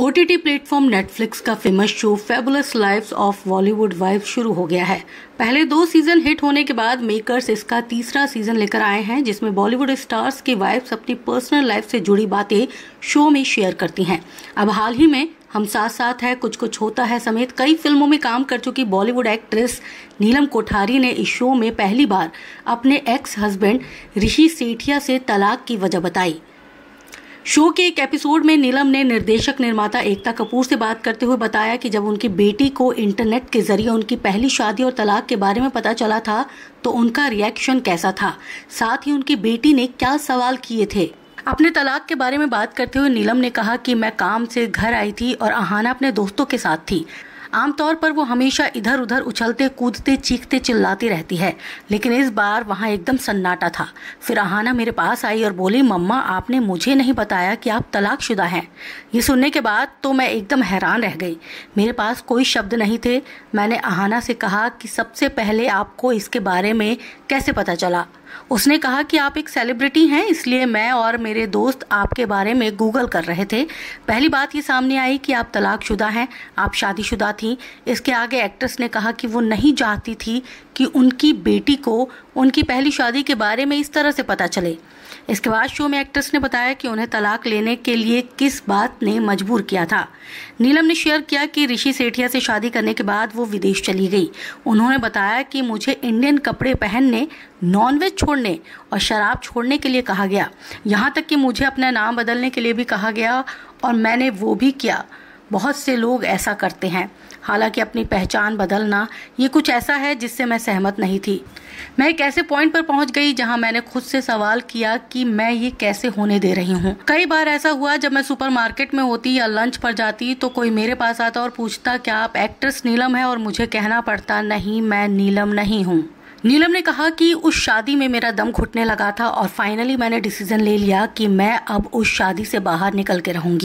ओ T T platform Netflix का famous show fabulous lives of Bollywood wife शुरू हो गया है पहले दो सीजन हिट होने के बाद मेकर्स इसका तीसरा सीजन लेकर आए हैं जिसमें बॉलीवुड स्टार्स की वाइफ्स अपनी पर्सनल लाइफ से जुड़ी बातें शो में शेयर करती हैं अब हाल ही में हम साथ साथ है कुछ कुछ होता है समेत कई फिल्मों में काम कर चुकी बॉलीवुड एक्ट्रेस नीलम कोठारी ने इस शो में पहली बार अपने एक्स हस्बैंड ऋषि सेठिया से तलाक की वजह बताई शो के एक एपिसोड में नीलम ने निर्देशक निर्माता एकता कपूर से बात करते हुए बताया कि जब उनकी बेटी को इंटरनेट के जरिए उनकी पहली शादी और तलाक के बारे में पता चला था तो उनका रिएक्शन कैसा था साथ ही उनकी बेटी ने क्या सवाल किए थे अपने तलाक के बारे में बात करते हुए नीलम ने कहा कि मैं काम से घर आई थी और आहाना अपने दोस्तों के साथ थी आमतौर पर वो हमेशा इधर उधर उछलते कूदते चीखते चिल्लाती रहती है लेकिन इस बार वहाँ एकदम सन्नाटा था फिर आहाना मेरे पास आई और बोली मम्मा आपने मुझे नहीं बताया कि आप तलाकशुदा हैं ये सुनने के बाद तो मैं एकदम हैरान रह गई मेरे पास कोई शब्द नहीं थे मैंने आहाना से कहा कि सबसे पहले आपको इसके बारे में कैसे पता चला उसने कहा कि आप एक सेलिब्रिटी हैं इसलिए मैं और मेरे दोस्त आपके बारे में गूगल कर रहे थे पहली बात ये सामने आई कि आप तलाकशुदा हैं आप शादीशुदा थीं इसके आगे एक्ट्रेस ने कहा कि वो नहीं चाहती थी कि उनकी बेटी को उनकी पहली शादी के बारे में इस तरह से पता चले इसके बाद शो में एक्ट्रेस ने बताया कि उन्हें तलाक लेने के लिए किस बात ने मजबूर किया था नीलम ने शेयर किया कि ऋषि सेठिया से शादी करने के बाद वो विदेश चली गई उन्होंने बताया कि मुझे इंडियन कपड़े पहनने नॉनवेज छोड़ने और शराब छोड़ने के लिए कहा गया यहाँ तक कि मुझे अपना नाम बदलने के लिए भी कहा गया और मैंने वो भी किया बहुत से लोग ऐसा करते हैं हालांकि अपनी पहचान बदलना ये कुछ ऐसा है जिससे मैं सहमत नहीं थी मैं एक ऐसे पॉइंट पर पहुंच गई जहां मैंने खुद से सवाल किया कि मैं ये कैसे होने दे रही हूं। कई बार ऐसा हुआ जब मैं सुपरमार्केट में होती या लंच पर जाती तो कोई मेरे पास आता और पूछता क्या आप एक्ट्रेस नीलम है और मुझे कहना पड़ता नहीं मैं नीलम नहीं हूँ नीलम ने कहा कि उस शादी में मेरा दम घुटने लगा था और फाइनली मैंने डिसीजन ले लिया कि मैं अब उस शादी से बाहर निकल के रहूंगी